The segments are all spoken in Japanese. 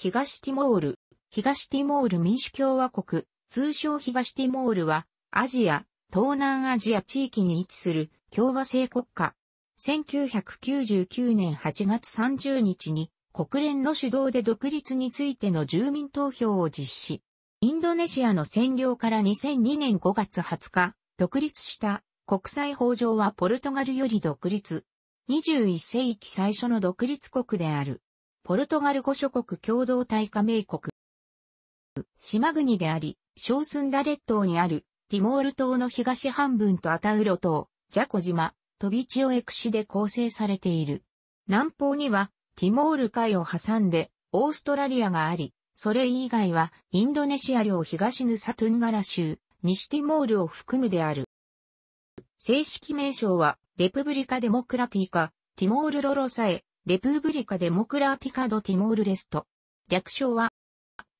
東ティモール、東ティモール民主共和国、通称東ティモールは、アジア、東南アジア地域に位置する共和制国家。1999年8月30日に国連の主導で独立についての住民投票を実施。インドネシアの占領から2002年5月20日、独立した国際法上はポルトガルより独立。21世紀最初の独立国である。ポルトガル5諸国共同体加盟国。島国であり、小スンダ列島にある、ティモール島の東半分とアタウロ島、ジャコ島、トビチオエクシで構成されている。南方には、ティモール海を挟んで、オーストラリアがあり、それ以外は、インドネシア領東ヌサトゥンガラ州、西ティモールを含むである。正式名称は、レプブリカ・デモクラティカ、ティモール・ロロサエ、レプーブリカ・デモクラーティカ・ド・ティモール・レスト。略称は、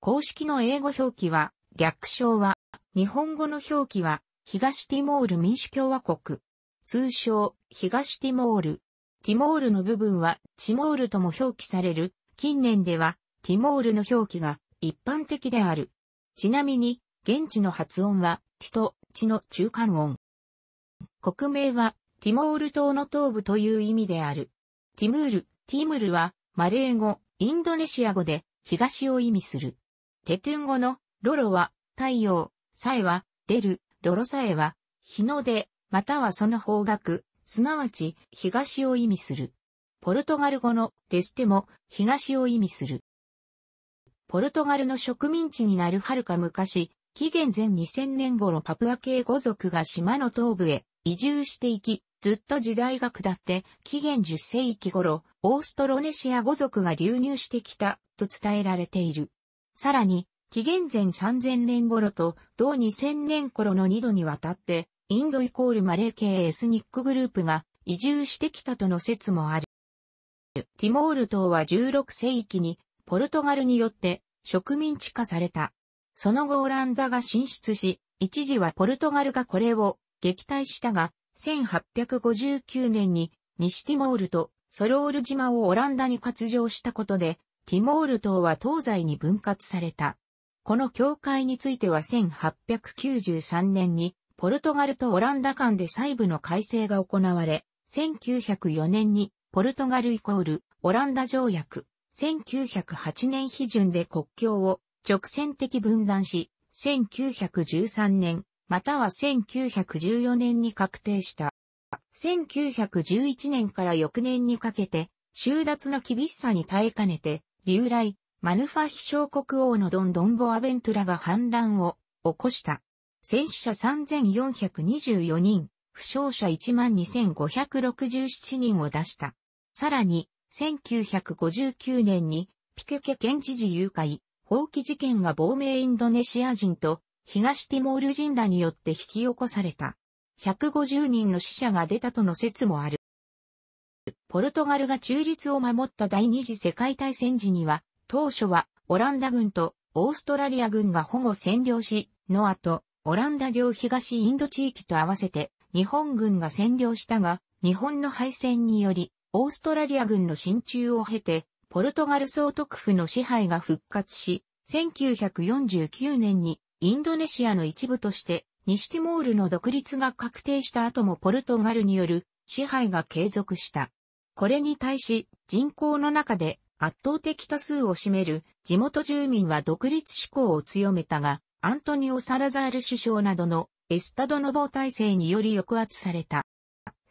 公式の英語表記は、略称は、日本語の表記は、東ティモール民主共和国。通称、東ティモール。ティモールの部分は、チモールとも表記される。近年では、ティモールの表記が一般的である。ちなみに、現地の発音は、ティと、チの中間音。国名は、ティモール島の東部という意味である。ティムール、ティムルは、マレー語、インドネシア語で、東を意味する。テトゥン語の、ロロは、太陽、サエは、出る、ロロサエは、日の出、またはその方角、すなわち、東を意味する。ポルトガル語の、デステも、東を意味する。ポルトガルの植民地になる遥か昔、紀元前2000年頃パプア系語族が島の東部へ移住していき、ずっと時代が下って、紀元10世紀頃、オーストロネシア語族が流入してきたと伝えられている。さらに、紀元前3000年頃と同2000年頃の2度にわたって、インドイコールマレー系エスニックグループが移住してきたとの説もある。ティモール島は16世紀にポルトガルによって植民地化された。その後オランダが進出し、一時はポルトガルがこれを撃退したが、1859年に西ティモールとソロール島をオランダに割譲したことで、ティモール島は東西に分割された。この教会については1893年に、ポルトガルとオランダ間で細部の改正が行われ、1904年にポルトガルイコールオランダ条約、1908年批准で国境を直線的分断し、1913年、または1914年に確定した。1911年から翌年にかけて、収奪の厳しさに耐えかねて、流来、マヌファヒ小国王のドンドンボアベントラが反乱を起こした。戦死者3424人、負傷者12567人を出した。さらに、1959年に、ピケケ県知事誘拐、放棄事件が亡命インドネシア人と、東ティモール人らによって引き起こされた。150人の死者が出たとの説もある。ポルトガルが中立を守った第二次世界大戦時には、当初はオランダ軍とオーストラリア軍が保護占領し、の後、オランダ領東インド地域と合わせて日本軍が占領したが、日本の敗戦により、オーストラリア軍の進駐を経て、ポルトガル総督府の支配が復活し、1949年にインドネシアの一部として西ティモールの独立が確定した後もポルトガルによる支配が継続した。これに対し人口の中で圧倒的多数を占める地元住民は独立志向を強めたが、アントニオ・サラザール首相などのエスタドノボー体制により抑圧された。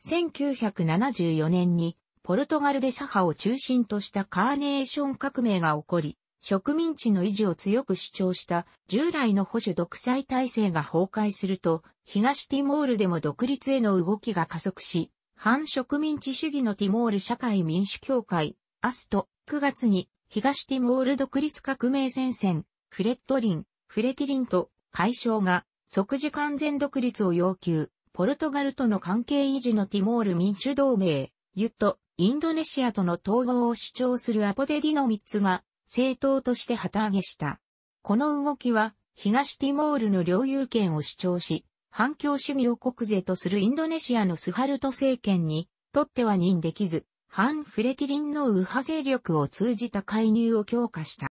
1974年にポルトガルで左派を中心としたカーネーション革命が起こり、植民地の維持を強く主張した従来の保守独裁体制が崩壊すると、東ティモールでも独立への動きが加速し、反植民地主義のティモール社会民主協会、アスト、9月に東ティモール独立革命戦線、フレットリン、フレティリンと解消が即時完全独立を要求、ポルトガルとの関係維持のティモール民主同盟、ユット、インドネシアとの統合を主張するアポデディの3つが政党として旗揚げした。この動きは、東ティモールの領有権を主張し、反共主義を国税とするインドネシアのスハルト政権にとっては任できず、反フレティリンの右派勢力を通じた介入を強化した。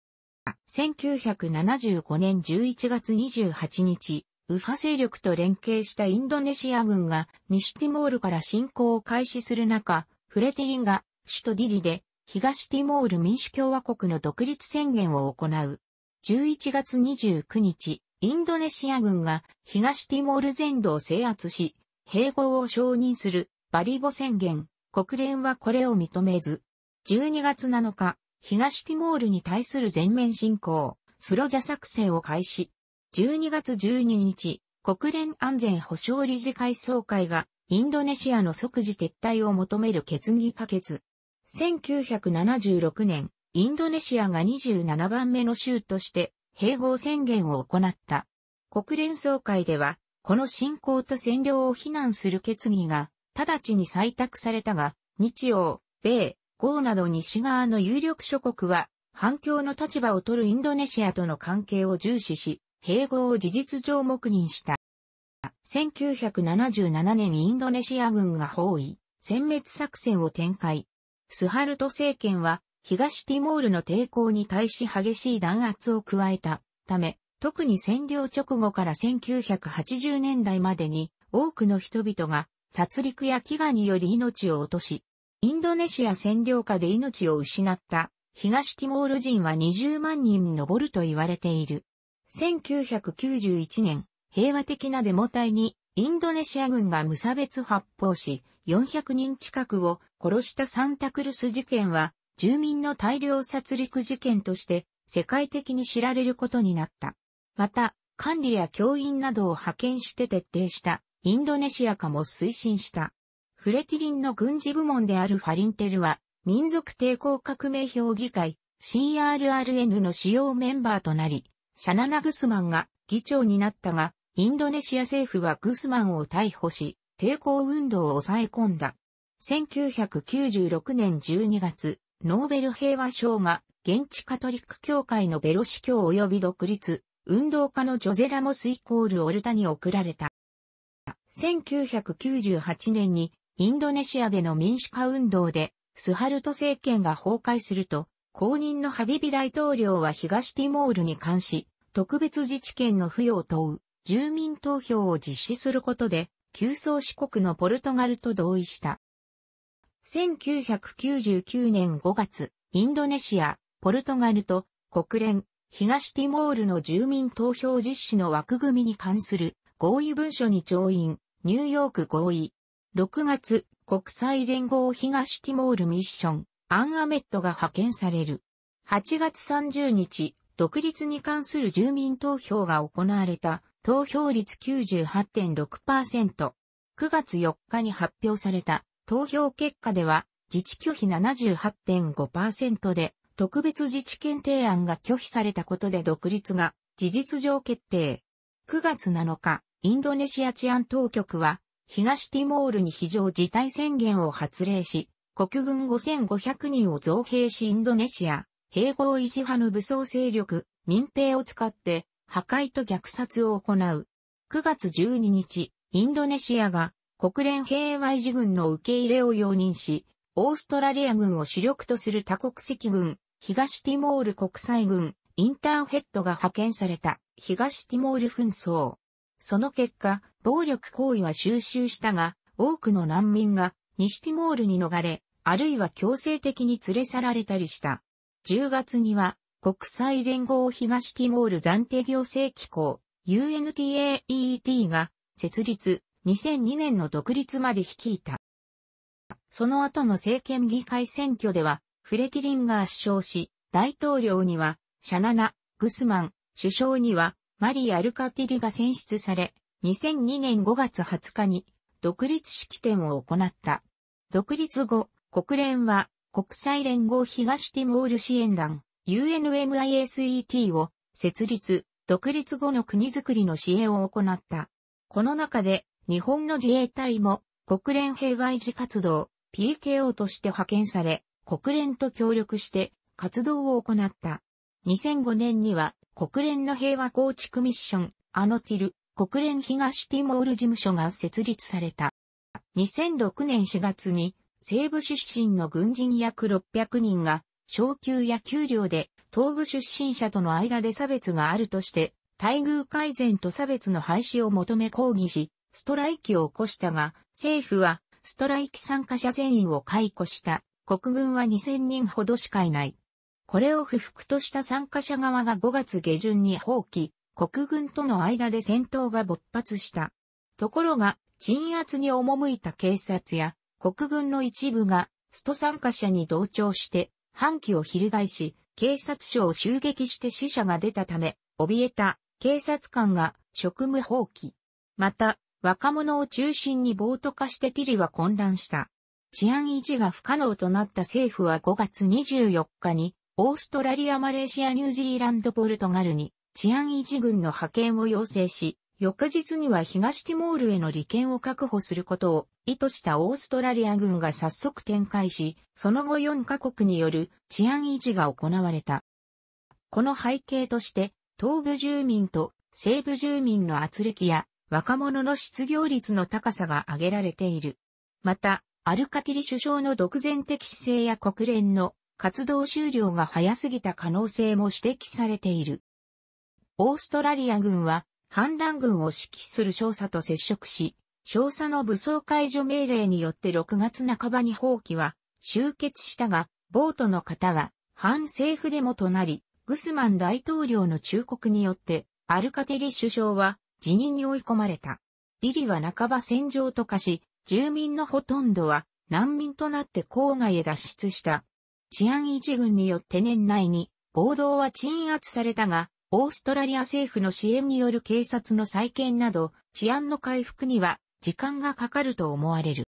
1975年11月28日、右派勢力と連携したインドネシア軍が西ティモールから侵攻を開始する中、フレティリンが首都ディリで東ティモール民主共和国の独立宣言を行う。11月29日、インドネシア軍が東ティモール全土を制圧し、併合を承認するバリボ宣言。国連はこれを認めず。12月7日、東ティモールに対する全面侵攻、スロジャ作戦を開始。12月12日、国連安全保障理事会総会がインドネシアの即時撤退を求める決議可決。1976年、インドネシアが27番目の州として併合宣言を行った。国連総会では、この侵攻と占領を非難する決議が、直ちに採択されたが、日欧、米、豪など西側の有力諸国は、反共の立場を取るインドネシアとの関係を重視し、併合を事実上黙認した。1977年インドネシア軍が包囲、殲滅作戦を展開。スハルト政権は東ティモールの抵抗に対し激しい弾圧を加えたため、特に占領直後から1980年代までに多くの人々が殺戮や飢餓により命を落とし、インドネシア占領下で命を失った東ティモール人は20万人に上ると言われている。1991年、平和的なデモ隊にインドネシア軍が無差別発砲し、400人近くを殺したサンタクルス事件は、住民の大量殺戮事件として世界的に知られることになった。また、管理や教員などを派遣して徹底したインドネシア化も推進した。フレティリンの軍事部門であるファリンテルは、民族抵抗革命評議会 CRRN の主要メンバーとなり、シャナナ・グスマンが議長になったが、インドネシア政府はグスマンを逮捕し、抵抗運動を抑え込んだ。1996年12月、ノーベル平和賞が現地カトリック教会のベロ司教及び独立、運動家のジョゼラモスイコールオルタに贈られた。1998年にインドネシアでの民主化運動でスハルト政権が崩壊すると、公認のハビビ大統領は東ティモールに関し、特別自治権の付与を問う住民投票を実施することで旧宗主国のポルトガルと同意した。1999年5月、インドネシア、ポルトガルと国連、東ティモールの住民投票実施の枠組みに関する合意文書に調印、ニューヨーク合意。6月、国際連合東ティモールミッション、アンアメットが派遣される。8月30日、独立に関する住民投票が行われた投票率98.6%。9月4日に発表された投票結果では、自治拒否78.5%で、特別自治権提案が拒否されたことで独立が事実上決定。9月7日、インドネシア治安当局は、東ティモールに非常事態宣言を発令し、国軍5500人を増兵しインドネシア、併合維持派の武装勢力、民兵を使って破壊と虐殺を行う。9月12日、インドネシアが国連平和維持軍の受け入れを容認し、オーストラリア軍を主力とする多国籍軍、東ティモール国際軍、インターヘッドが派遣された東ティモール紛争。その結果、暴力行為は収集したが、多くの難民が西ティモールに逃れ、あるいは強制的に連れ去られたりした。10月には国際連合東ティモール暫定行政機構 UNTAET が設立2002年の独立まで率いた。その後の政権議会選挙ではフレティリンが圧勝し、大統領にはシャナナ、グスマン、首相にはマリー・アルカティリが選出され、2002年5月20日に独立式典を行った。独立後、国連は国際連合東ティモール支援団 UNMISET を設立、独立後の国づくりの支援を行った。この中で、日本の自衛隊も国連平和維持活動 PKO として派遣され、国連と協力して活動を行った。2005年には国連の平和構築ミッション、アノティル、国連東ティモール事務所が設立された。2006年4月に西部出身の軍人約600人が昇給や給料で、東部出身者との間で差別があるとして、待遇改善と差別の廃止を求め抗議し、ストライキを起こしたが、政府は、ストライキ参加者全員を解雇した。国軍は2000人ほどしかいない。これを不服とした参加者側が5月下旬に放棄、国軍との間で戦闘が勃発した。ところが、鎮圧に赴いた警察や国軍の一部が、スト参加者に同調して、反旗を翻し、警察署を襲撃して死者が出たため、怯えた警察官が職務放棄。また、若者を中心に暴徒化してティリは混乱した。治安維持が不可能となった政府は5月24日に、オーストラリア、マレーシア、ニュージーランド、ポルトガルに治安維持軍の派遣を要請し、翌日には東ティモールへの利権を確保することを意図したオーストラリア軍が早速展開し、その後4カ国による治安維持が行われた。この背景として、東部住民と西部住民の圧力や若者の失業率の高さが挙げられている。また、アルカティリ首相の独善的姿勢や国連の活動終了が早すぎた可能性も指摘されている。オーストラリア軍は反乱軍を指揮する少佐と接触し、少佐の武装解除命令によって6月半ばに放棄は終結したが、ボートの方は反政府デモとなり、グスマン大統領の忠告によって、アルカテリ首相は辞任に追い込まれた。ィリは半ば戦場と化し、住民のほとんどは難民となって郊外へ脱出した。治安維持軍によって年内に暴動は鎮圧されたが、オーストラリア政府の支援による警察の再建など治安の回復には時間がかかると思われる。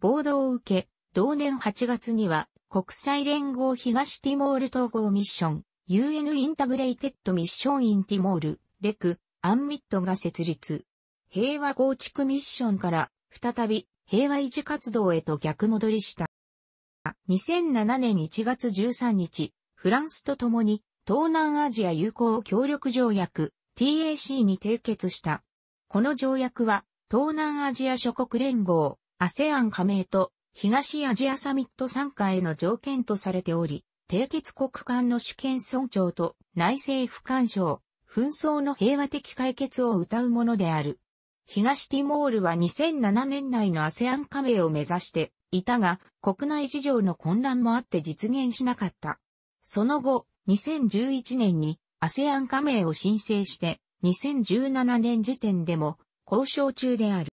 暴動を受け、同年8月には国際連合東ティモール統合ミッション UN インタグレイテッドミッションインティモールレクアンミットが設立。平和構築ミッションから再び平和維持活動へと逆戻りした。2007年1月13日、フランスと共に東南アジア友好協力条約 TAC に締結した。この条約は東南アジア諸国連合 ASEAN 加盟と東アジアサミット参加への条件とされており、締結国間の主権尊重と内政不干渉、紛争の平和的解決を謳うものである。東ティモールは2007年内の ASEAN 加盟を目指していたが、国内事情の混乱もあって実現しなかった。その後、2011年に ASEAN 加盟を申請して、2017年時点でも交渉中である。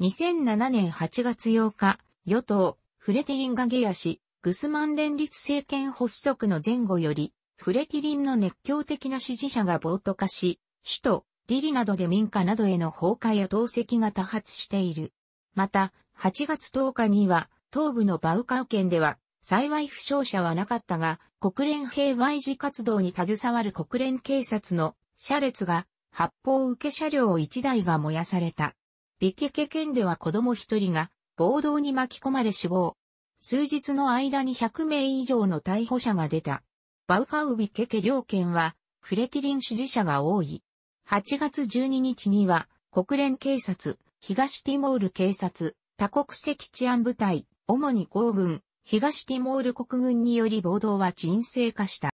2007年8月8日、与党、フレティリンがゲア氏、グスマン連立政権発足の前後より、フレティリンの熱狂的な支持者が暴徒化し、首都、ディリなどで民家などへの放火や投石が多発している。また、8月10日には、東部のバウカウ県では、幸い負傷者はなかったが、国連平和維持活動に携わる国連警察の車列が発砲受け車両1台が燃やされた。ビケケ県では子供1人が暴動に巻き込まれ死亡。数日の間に100名以上の逮捕者が出た。バウカウビケケ両県はクレキリン支持者が多い。8月12日には国連警察、東ティモール警察、多国籍治安部隊、主に公軍、東ティモール国軍により暴動は沈静化した。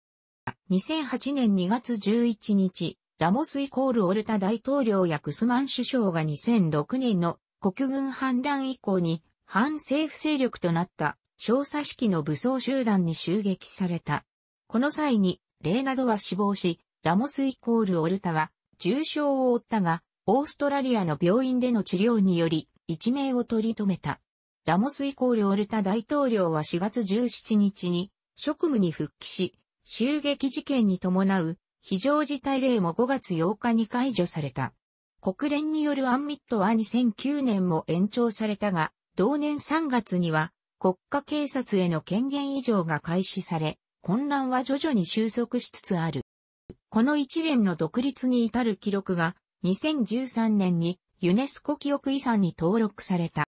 2008年2月11日、ラモスイコールオルタ大統領やクスマン首相が2006年の国軍反乱以降に反政府勢力となった少佐式の武装集団に襲撃された。この際に、レイナドは死亡し、ラモスイコールオルタは重傷を負ったが、オーストラリアの病院での治療により、一命を取り留めた。ラモスイコールオルタ大統領は4月17日に職務に復帰し、襲撃事件に伴う非常事態令も5月8日に解除された。国連によるアンミットは2009年も延長されたが、同年3月には国家警察への権限移譲が開始され、混乱は徐々に収束しつつある。この一連の独立に至る記録が2013年にユネスコ記憶遺産に登録された。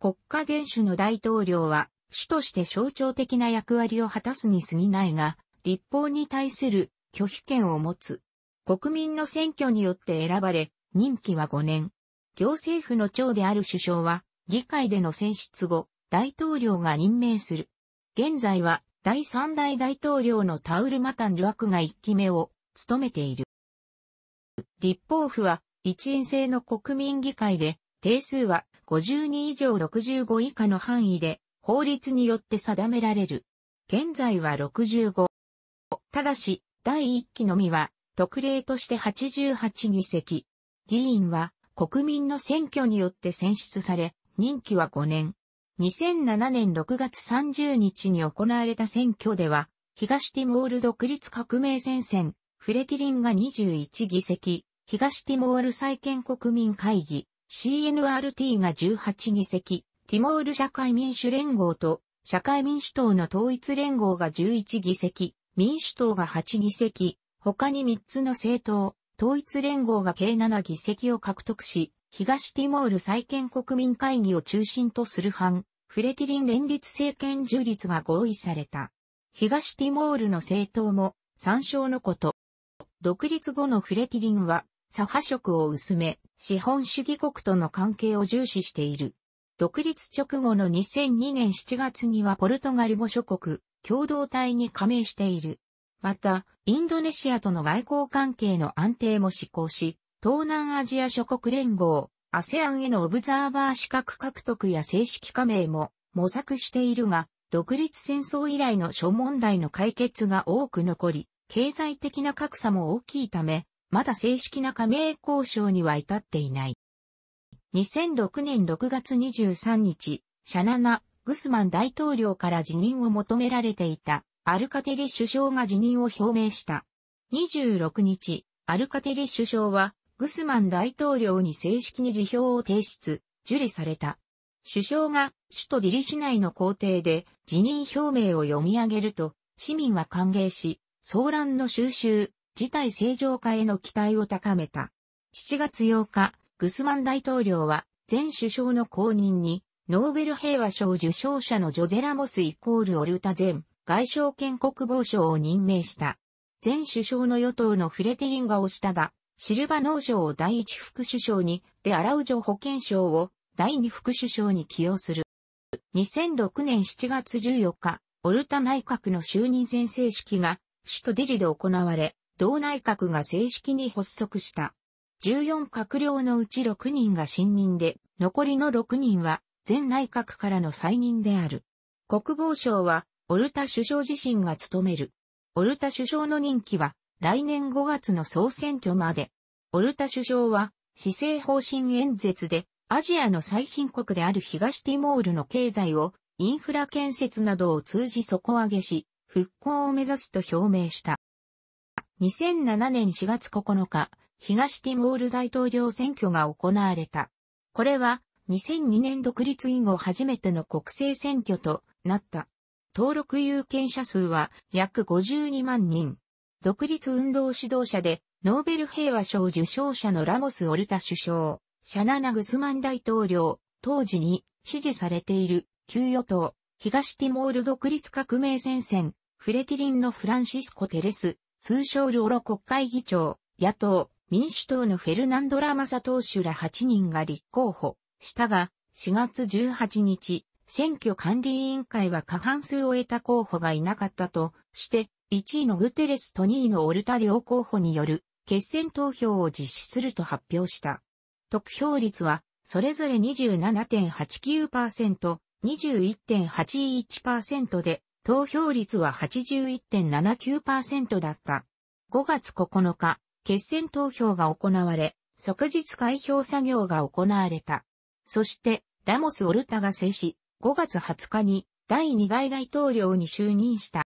国家元首の大統領は、主として象徴的な役割を果たすに過ぎないが、立法に対する拒否権を持つ。国民の選挙によって選ばれ、任期は5年。行政府の長である首相は、議会での選出後、大統領が任命する。現在は、第3代大統領のタウルマタン・ルアクが1期目を務めている。立法府は、一員制の国民議会で、定数は52以上65以下の範囲で法律によって定められる。現在は65。ただし、第1期のみは特例として88議席。議員は国民の選挙によって選出され、任期は5年。2007年6月30日に行われた選挙では、東ティモール独立革命戦線、フレティリンが21議席、東ティモール再建国民会議、CNRT が18議席、ティモール社会民主連合と社会民主党の統一連合が11議席、民主党が8議席、他に3つの政党、統一連合が計7議席を獲得し、東ティモール再建国民会議を中心とする反、フレティリン連立政権樹立が合意された。東ティモールの政党も、参照のこと。独立後のフレティリンは、左派色を薄め、資本主義国との関係を重視している。独立直後の2002年7月にはポルトガル語諸国、共同体に加盟している。また、インドネシアとの外交関係の安定も施行し、東南アジア諸国連合、アセアンへのオブザーバー資格獲得や正式加盟も模索しているが、独立戦争以来の諸問題の解決が多く残り、経済的な格差も大きいため、まだ正式な加盟交渉には至っていない。2006年6月23日、シャナナ・グスマン大統領から辞任を求められていたアルカテリ首相が辞任を表明した。26日、アルカテリ首相はグスマン大統領に正式に辞表を提出、受理された。首相が首都ディリ市内の皇帝で辞任表明を読み上げると、市民は歓迎し、騒乱の収集、事態正常化への期待を高めた。7月8日、グスマン大統領は前首相の後任にノーベル平和賞受賞者のジョゼラモスイコールオルタ前外相兼国防相を任命した。前首相の与党のフレテリンガをタが、シルバ農省を第一副首相に、デアラウジョ保健省を第二副首相に起用する。2006年7月14日、オルタ内閣の就任前正式が首都ディリで行われ、同内閣が正式に発足した。14閣僚のうち6人が新任で、残りの6人は前内閣からの再任である。国防省は、オルタ首相自身が務める。オルタ首相の任期は、来年5月の総選挙まで。オルタ首相は、施政方針演説で、アジアの最貧国である東ティモールの経済を、インフラ建設などを通じ底上げし、復興を目指すと表明した。2007年4月9日、東ティモール大統領選挙が行われた。これは2002年独立以後初めての国政選挙となった。登録有権者数は約52万人。独立運動指導者でノーベル平和賞受賞者のラモス・オルタ首相、シャナナ・グスマン大統領、当時に支持されている旧与党、東ティモール独立革命戦線、フレティリンのフランシスコ・テレス、通称ロロ国会議長、野党、民主党のフェルナンド・ラマサ党首ら8人が立候補したが、4月18日、選挙管理委員会は過半数を得た候補がいなかったとして、1位のグテレスと2位のオルタ両候補による決選投票を実施すると発表した。得票率は、それぞれ27.89%、21.81%で、投票率は81.79%だった。5月9日、決選投票が行われ、即日開票作業が行われた。そして、ラモス・オルタが制し、5月20日に第2代大統領に就任した。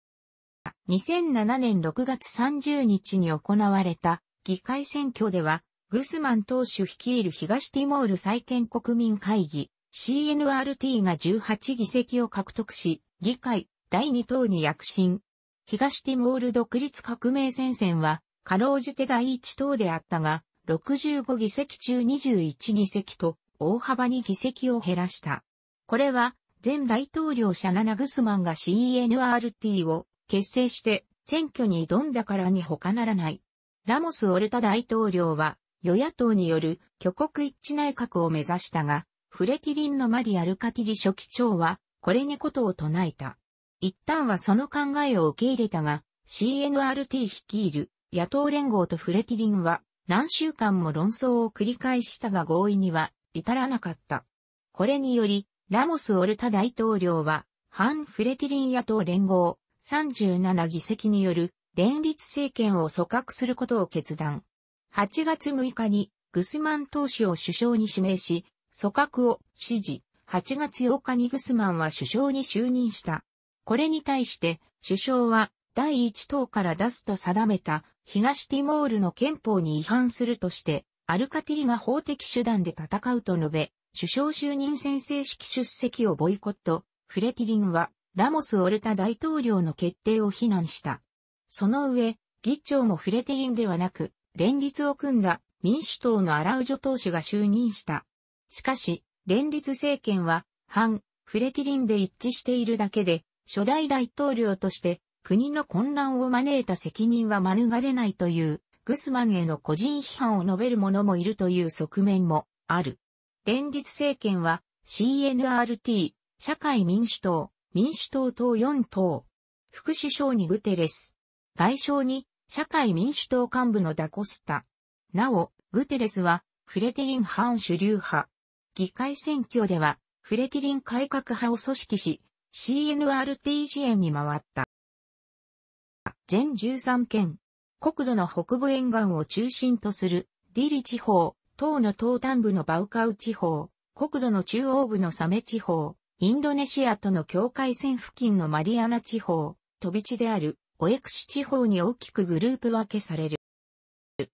2007年6月30日に行われた議会選挙では、グスマン党首率いる東ティモール再建国民会議 CNRT が18議席を獲得し、議会第2党に躍進。東ティモール独立革命戦線は、かろうじて第1党であったが、65議席中21議席と、大幅に議席を減らした。これは、前大統領シャナナグスマンが CNRT を結成して選挙に挑んだからに他ならない。ラモス・オルタ大統領は与野党による挙国一致内閣を目指したが、フレティリンのマリ・アルカティリ書記長はこれにことを唱えた。一旦はその考えを受け入れたが、CNRT 率いる野党連合とフレティリンは何週間も論争を繰り返したが合意には至らなかった。これにより、ラモス・オルタ大統領は、反フレティリン野党連合37議席による連立政権を組閣することを決断。8月6日にグスマン党首を首相に指名し、組閣を指示。8月8日にグスマンは首相に就任した。これに対して首相は第一党から出すと定めた東ティモールの憲法に違反するとして、アルカティリが法的手段で戦うと述べ、首相就任宣誓式出席をボイコット、フレティリンはラモス・オルタ大統領の決定を非難した。その上、議長もフレティリンではなく、連立を組んだ民主党のアラウジョ党首が就任した。しかし、連立政権は、反、フレティリンで一致しているだけで、初代大統領として国の混乱を招いた責任は免れないというグスマンへの個人批判を述べる者もいるという側面もある。連立政権は CNRT、社会民主党、民主党党4党、副首相にグテレス、外相に社会民主党幹部のダコスタ。なお、グテレスはフレティリン反主流派。議会選挙ではフレティリン改革派を組織し、CNRT 支援に回った。全13県、国土の北部沿岸を中心とするディリ地方、東の東端部のバウカウ地方、国土の中央部のサメ地方、インドネシアとの境界線付近のマリアナ地方、飛び地であるオエクシ地方に大きくグループ分けされる。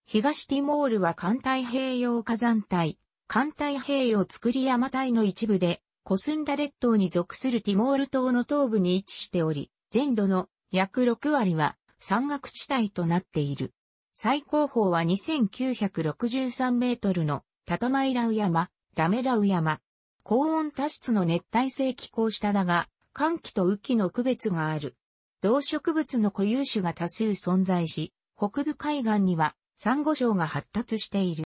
東ティモールは環太平洋火山帯、環太平洋作り山帯の一部で、コスンダ列島に属するティモール島の東部に位置しており、全土の約6割は山岳地帯となっている。最高峰は2963メートルのタタマイラウ山、ラメラウ山。高温多湿の熱帯性気候下だが、寒気と雨季の区別がある。動植物の固有種が多数存在し、北部海岸にはサンゴ礁が発達している。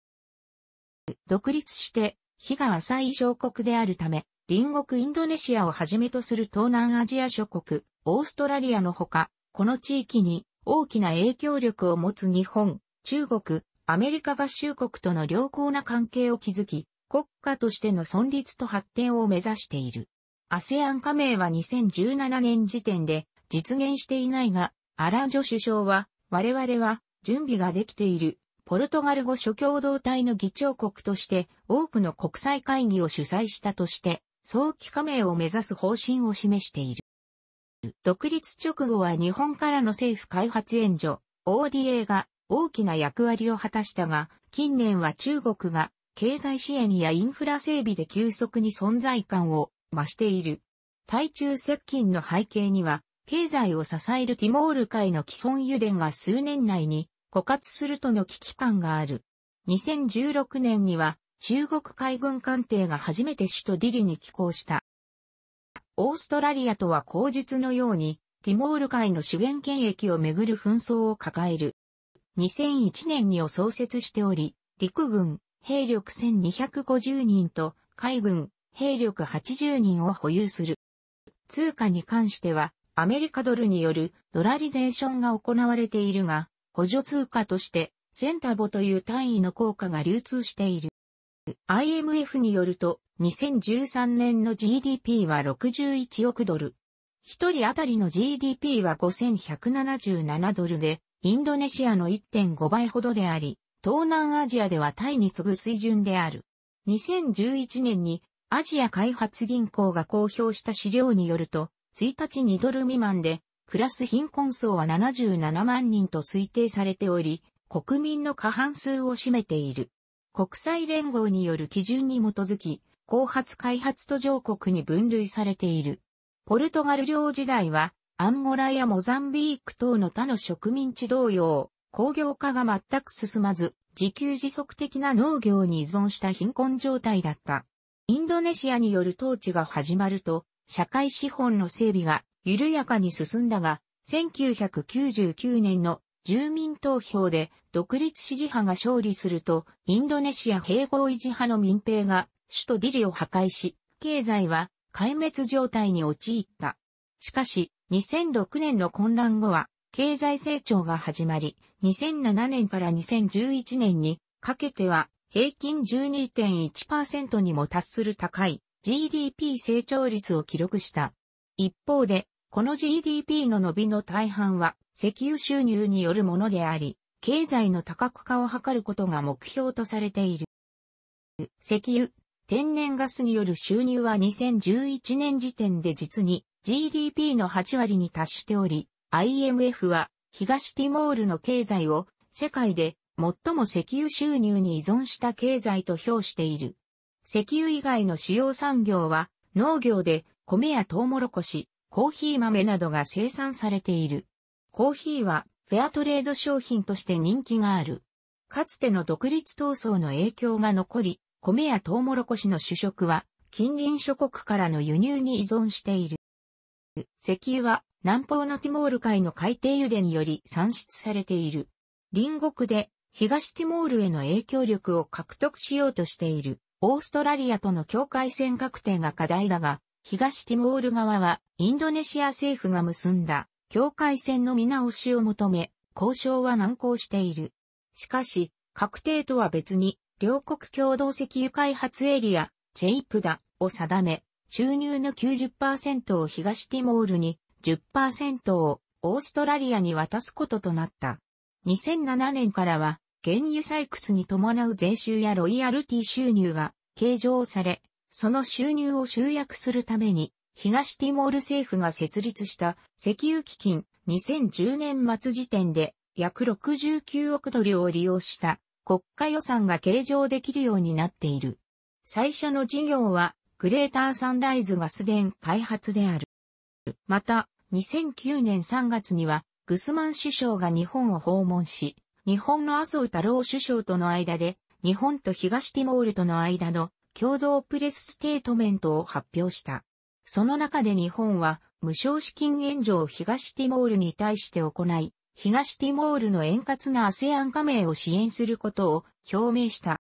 独立して、日が浅い小国であるため、隣国インドネシアをはじめとする東南アジア諸国、オーストラリアのほか、この地域に大きな影響力を持つ日本、中国、アメリカ合衆国との良好な関係を築き、国家としての存立と発展を目指している。ASEAN 加盟は2017年時点で実現していないが、アランジョ首相は、我々は準備ができている。ポルトガル語諸共同体の議長国として多くの国際会議を主催したとして、早期加盟を目指す方針を示している。独立直後は日本からの政府開発援助 ODA が大きな役割を果たしたが、近年は中国が経済支援やインフラ整備で急速に存在感を増している。対中接近の背景には、経済を支えるティモール海の既存油田が数年内に枯渇するとの危機感がある。2016年には中国海軍艦艇が初めて首都ディリに寄港した。オーストラリアとは口述のように、ティモール海の資源権益をめぐる紛争を抱える。2001年にを創設しており、陸軍、兵力1250人と海軍、兵力80人を保有する。通貨に関しては、アメリカドルによるドラリゼーションが行われているが、補助通貨として、センタボという単位の効果が流通している。IMF によると、2013年の GDP は61億ドル。一人当たりの GDP は5177ドルで、インドネシアの1.5倍ほどであり、東南アジアではタイに次ぐ水準である。2011年にアジア開発銀行が公表した資料によると、1日2ドル未満で、暮らす貧困層は77万人と推定されており、国民の過半数を占めている。国際連合による基準に基づき、後発開発途上国に分類されている。ポルトガル領時代は、アンゴラやモザンビーク等の他の植民地同様、工業化が全く進まず、自給自足的な農業に依存した貧困状態だった。インドネシアによる統治が始まると、社会資本の整備が緩やかに進んだが、1999年の住民投票で独立支持派が勝利すると、インドネシア併合維持派の民兵が首都ディリを破壊し、経済は壊滅状態に陥った。しかし、2006年の混乱後は、経済成長が始まり、2007年から2011年にかけては、平均12.1%にも達する高い GDP 成長率を記録した。一方で、この GDP の伸びの大半は石油収入によるものであり、経済の多角化を図ることが目標とされている。石油、天然ガスによる収入は2011年時点で実に GDP の8割に達しており、IMF は東ティモールの経済を世界で最も石油収入に依存した経済と評している。石油以外の主要産業は農業で米やトウモロコシ、コーヒー豆などが生産されている。コーヒーはフェアトレード商品として人気がある。かつての独立闘争の影響が残り、米やトウモロコシの主食は近隣諸国からの輸入に依存している。石油は南方のティモール海の海底油田により産出されている。隣国で東ティモールへの影響力を獲得しようとしているオーストラリアとの境界線確定が課題だが、東ティモール側はインドネシア政府が結んだ境界線の見直しを求め、交渉は難航している。しかし、確定とは別に、両国共同石油開発エリア、ジェイプダを定め、収入の90%を東ティモールに、10%をオーストラリアに渡すこととなった。2007年からは、原油採掘に伴う税収やロイヤルティ収入が計上され、その収入を集約するために、東ティモール政府が設立した石油基金2010年末時点で約69億ドルを利用した国家予算が計上できるようになっている。最初の事業はグレーターサンライズガスに開発である。また、2009年3月にはグスマン首相が日本を訪問し、日本の麻生太郎首相との間で、日本と東ティモールとの間の共同プレスステートメントを発表した。その中で日本は無償資金援助を東ティモールに対して行い、東ティモールの円滑な ASEAN 加盟を支援することを表明した。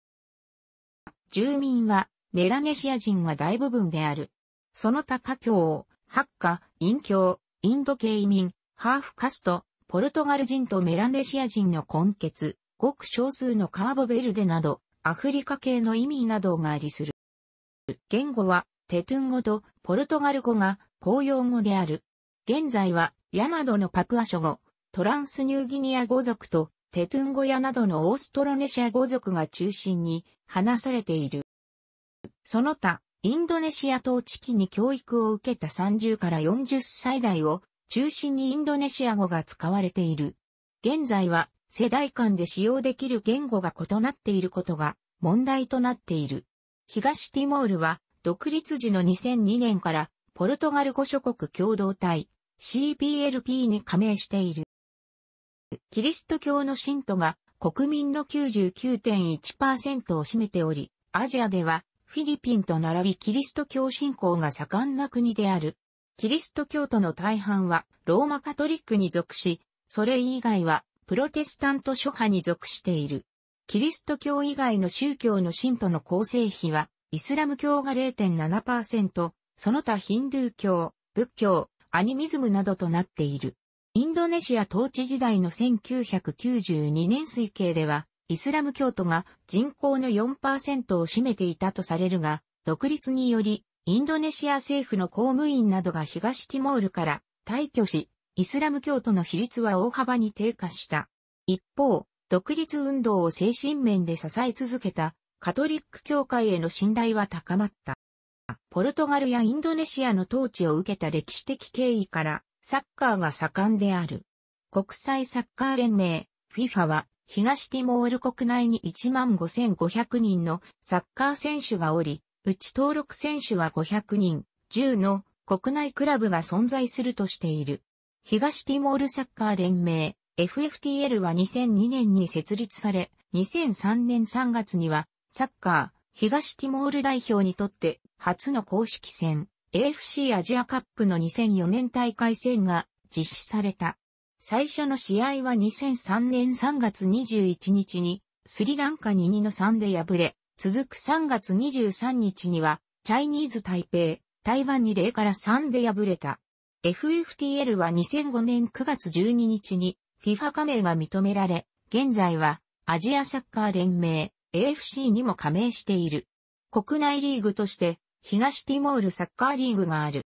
住民はメラネシア人が大部分である。その他華僑、ハッカ、イン教、インド系移民、ハーフカスト、ポルトガル人とメラネシア人の根血、ごく少数のカーボベルデなど、アフリカ系の移民などがありする。言語はテトゥン語とポルトガル語が公用語である。現在は、ヤなどのパプア諸語、トランスニューギニア語族と、テトゥン語やなどのオーストロネシア語族が中心に話されている。その他、インドネシア統治期に教育を受けた30から40歳代を中心にインドネシア語が使われている。現在は世代間で使用できる言語が異なっていることが問題となっている。東ティモールは独立時の2002年からポルトガル五諸国共同体 CPLP に加盟している。キリスト教の信徒が国民の99.1%を占めており、アジアではフィリピンと並びキリスト教信仰が盛んな国である。キリスト教徒の大半はローマカトリックに属し、それ以外はプロテスタント諸派に属している。キリスト教以外の宗教の信徒の構成比はイスラム教が0.7%、その他ヒンドゥー教、仏教、アニミズムなどとなっている。インドネシア統治時代の1992年推計では、イスラム教徒が人口の4%を占めていたとされるが、独立により、インドネシア政府の公務員などが東ティモールから退去し、イスラム教徒の比率は大幅に低下した。一方、独立運動を精神面で支え続けたカトリック教会への信頼は高まった。ポルトガルやインドネシアの統治を受けた歴史的経緯からサッカーが盛んである。国際サッカー連盟 FIFA は東ティモール国内に1万5500人のサッカー選手がおり、うち登録選手は500人、10の国内クラブが存在するとしている。東ティモールサッカー連盟 FFTL は2002年に設立され、2003年3月にはサッカー、東ティモール代表にとって初の公式戦 AFC アジアカップの2004年大会戦が実施された。最初の試合は2003年3月21日にスリランカ2 2の3で敗れ、続く3月23日にはチャイニーズ台北、台湾に0から3で敗れた。FFTL は2005年9月12日に FIFA 加盟が認められ、現在はアジアサッカー連盟 AFC にも加盟している。国内リーグとして、東ティモールサッカーリーグがある。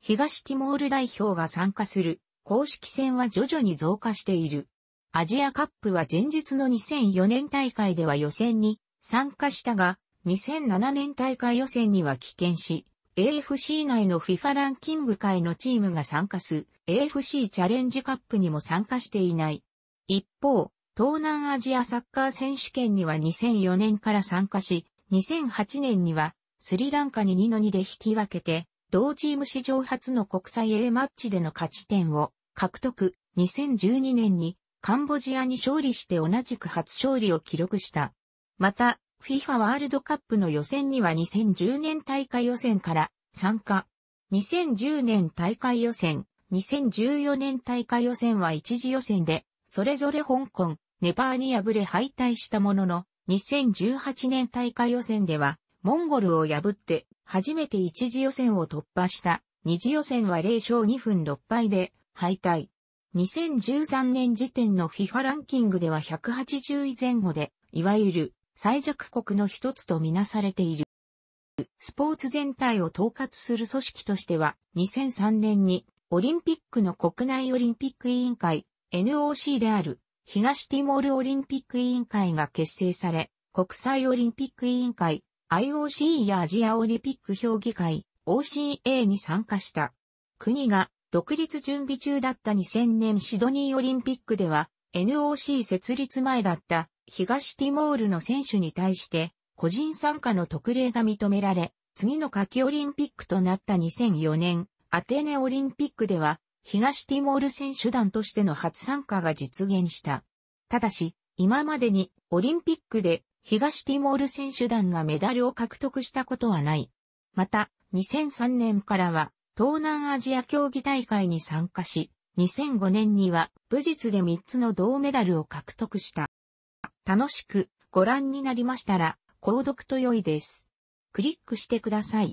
東ティモール代表が参加する公式戦は徐々に増加している。アジアカップは前日の2004年大会では予選に参加したが、2007年大会予選には棄権し、AFC 内の FIFA ランキング界のチームが参加す、AFC チャレンジカップにも参加していない。一方、東南アジアサッカー選手権には2004年から参加し、2008年にはスリランカに2の2で引き分けて、同チーム史上初の国際 A マッチでの勝ち点を獲得。2012年にカンボジアに勝利して同じく初勝利を記録した。また、FIFA ワールドカップの予選には2010年大会予選から参加。2010年大会予選、2014年大会予選は一次予選で、それぞれ香港、ネパーに敗れ敗退したものの、2018年大会予選では、モンゴルを破って、初めて一次予選を突破した、二次予選は0勝2分6敗で、敗退。2013年時点の FIFA ランキングでは180位前後で、いわゆる最弱国の一つとみなされている。スポーツ全体を統括する組織としては、2003年にオリンピックの国内オリンピック委員会 NOC である東ティモールオリンピック委員会が結成され、国際オリンピック委員会、IOC やアジアオリンピック評議会、OCA に参加した。国が独立準備中だった2000年シドニーオリンピックでは、NOC 設立前だった東ティモールの選手に対して、個人参加の特例が認められ、次の夏季オリンピックとなった2004年、アテネオリンピックでは、東ティモール選手団としての初参加が実現した。ただし、今までにオリンピックで東ティモール選手団がメダルを獲得したことはない。また、2003年からは東南アジア競技大会に参加し、2005年には武術で3つの銅メダルを獲得した。楽しくご覧になりましたら、購読と良いです。クリックしてください。